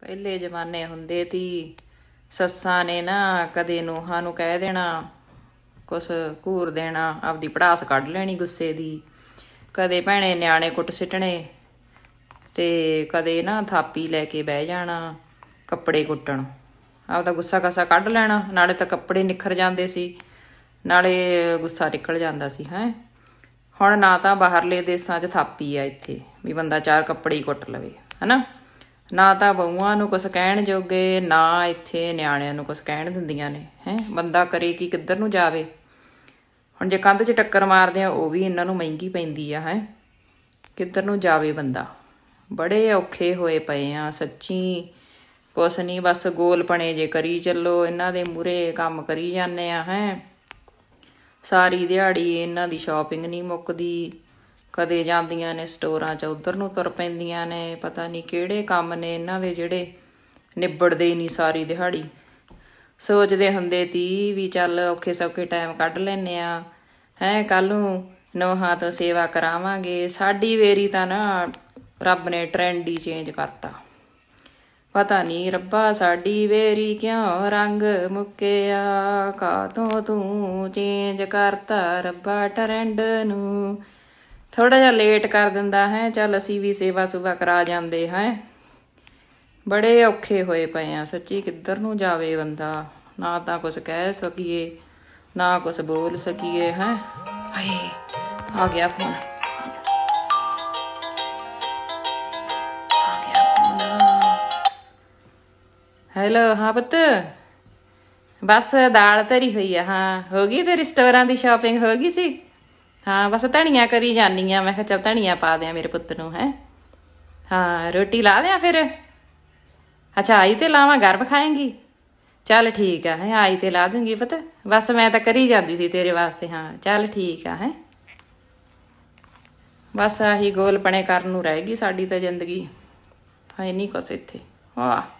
ਪਹਿਲੇ ਜ਼ਮਾਨੇ ਹੁੰਦੇ ਸੀ ਸੱਸਾਂ ਨੇ ਨਾ ਕਦੇ ਨੂਹਾਂ ਨੂੰ ਕਹਿ ਦੇਣਾ ਕੁਛ ਘੂਰ ਦੇਣਾ ਆਪਦੀ ਪੜਾਸ ਕੱਢ ਲੈਣੀ ਗੁੱਸੇ ਦੀ ਕਦੇ ਭੈਣੇ ਨਿਆਣੇ ਕੁੱਟ ਸਿੱਟਣੇ ਤੇ ਕਦੇ ਨਾ ਥਾਪੀ ਲੈ ਕੇ ਬਹਿ ਜਾਣਾ ਕੱਪੜੇ ਕੁੱਟਣ ਆਪਦਾ ਗੁੱਸਾ ਕਸਾ ਕੱਢ ਲੈਣਾ ਨਾਲੇ ਤਾਂ ਕੱਪੜੇ ਨਿਖਰ ਜਾਂਦੇ ਸੀ ਨਾਲੇ ਗੁੱਸਾ ਨਿਕਲ ਜਾਂਦਾ ਸੀ ਹੈ ਹੁਣ ਨਾ ਤਾਂ ਬਾਹਰਲੇ ਦੇਸਾਂ 'ਚ ਥਾਪੀ ਆ ਇੱਥੇ ਵੀ ਬੰਦਾ ਚਾਰ ਕੱਪੜੇ ਹੀ ਕੁੱਟ ਲਵੇ ਹੈਨਾ ਨਾ ਤਾਂ ਬਹੂਆਂ ਨੂੰ ਕੁਝ ਕਹਿਣ ਜੋਗੇ ਨਾ ਇੱਥੇ ਨਿਆਣਿਆਂ ਨੂੰ ਕੁਝ ਕਹਿਣ ਦਿੰਦੀਆਂ ਨੇ ਹੈ ਬੰਦਾ ਕਰੇ ਕੀ ਕਿੱਧਰ ਨੂੰ ਜਾਵੇ ਹੁਣ ਜੇ ਕੰਧ 'ਚ ਟੱਕਰ ਮਾਰਦੇ ਆ ਉਹ ਵੀ ਇਹਨਾਂ ਨੂੰ ਮਹਿੰਗੀ ਪੈਂਦੀ ਆ ਹੈ ਕਿੱਧਰ ਨੂੰ ਜਾਵੇ ਬੰਦਾ ਬੜੇ ਔਖੇ ਹੋਏ ਪਏ ਆ ਸੱਚੀ ਕੁਛ ਨਹੀਂ ਬਸ ਗੋਲ ਪਣੇ ਜੇ ਕਰੀ ਚੱਲੋ ਇਹਨਾਂ ਦੇ ਮੂਰੇ ਕੰਮ ਕਰੀ ਜਾਂਦੇ ਆ ਹੈ ਸਾਰੀ ਦਿਹਾੜੀ ਇਹਨਾਂ ਦੀ ਸ਼ਾਪਿੰਗ ਨਹੀਂ ਮੁੱਕਦੀ ਕਦੇ ਜਾਂਦੀਆਂ ਨੇ ਸਟੋਰਾਂ 'ਚ ਉਧਰ ਨੂੰ ਤੁਰ ਪੈਂਦੀਆਂ ਨੇ ਪਤਾ ਨਹੀਂ ਕਿਹੜੇ ਕੰਮ ਨੇ ਇਹਨਾਂ ਦੇ ਜਿਹੜੇ ਨਿਬੜਦੇ ਹੀ ਨਹੀਂ ਸਾਰੀ ਦਿਹਾੜੀ ਸੋਚਦੇ ਹੁੰਦੇ ਤੀ ਵੀ ਚੱਲ ਔਖੇ ਸੌਖੇ ਟਾਈਮ ਕੱਢ ਲੈਨੇ ਆ ਹੈ ਕੱਲ ਨੂੰ ਨੋਹਾਂ ਤੋਂ ਸੇਵਾ ਕਰਾਵਾਂਗੇ ਸਾਡੀ ਵੇਰੀ ਤਾਂ ਨਾ ਰੱਬ ਨੇ ਟ੍ਰੈਂਡ ਹੀ ਚੇਂਜ ਕਰਤਾ ਪਤਾ ਨਹੀਂ ਰੱਬਾ ਸਾਡੀ ਵੇਰੀ ਕਿਉਂ ਰੰਗ ਮੁੱਕਿਆ ਕਾ ਤੋਂ ਤੂੰ ਚੇਂਜ ਕਰਤਾ ਰੱਬਾ ਟ੍ਰੈਂਡ ਨੂੰ ਥੋੜਾ ਜਿਹਾ ਲੇਟ ਕਰ ਦਿੰਦਾ ਹੈ ਚਲ ਅਸੀਂ ਵੀ ਸੇਵਾ ਸੁਵਾ ਕਰਾ ਜਾਂਦੇ ਹਾਂ ਬੜੇ ਔਖੇ ਹੋਏ ਪਏ ਆ ਸੱਚੀ ਕਿੱਧਰ ਨੂੰ ਜਾਵੇ ਬੰਦਾ ਨਾ ਤਾਂ ਕੁਝ ਕਹਿ ਸਕੀਏ ਨਾ ਕੁਝ ਬੋਲ ਸਕੀਏ ਹੈ ਹਾਏ ਆ ਗਿਆ ਫੋਨ ਹੈਲੋ ਹਾਂ ਬੱਤ ਬਸ ਦਾਲ ਤਰੀ ਹੋਈ ਆ ਹਾਂ ਹੋ ਗਈ ਤੇਰੀ ਸਟੋਰਾਂ ਦੀ ਸ਼ਾਪਿੰਗ ਹੋ ਗਈ ਸੀ ਹਾਂ ਬਸ ਧਣੀਆਂ ਕਰੀ ਜਾਨੀ ਆ ਮੈਂ ਕਿਹਾ ਚਲ ਧਣੀਆਂ ਪਾ ਦਿਆਂ ਮੇਰੇ ਪੁੱਤ ਨੂੰ ਹੈ ਹਾਂ ਰੋਟੀ ਲਾ ਦਿਆਂ ਫਿਰ ਅੱਛਾ ਆਈ ਤੇ ਲਾਵਾਂ ਗਰਭ ਖਾਏਂਗੀ ਚੱਲ ਠੀਕ ਆ ਹੈ ਆਈ ਤੇ ਲਾ ਦੂੰਗੀ ਪੁੱਤ ਬਸ ਮੈਂ ਤਾਂ ਕਰੀ ਜਾਂਦੀ ਸੀ ਤੇਰੇ ਵਾਸਤੇ ਹਾਂ ਚੱਲ ਠੀਕ ਆ ਹੈ ਬਸ ਆਹੀ ਗੋਲਪਣੇ ਕਰਨ ਨੂੰ ਰਹਿ ਗਈ ਸਾਡੀ ਤਾਂ ਜ਼ਿੰਦਗੀ ਹਾਂ ਇਨੀ ਕੁਸ ਇੱਥੇ ਵਾਹ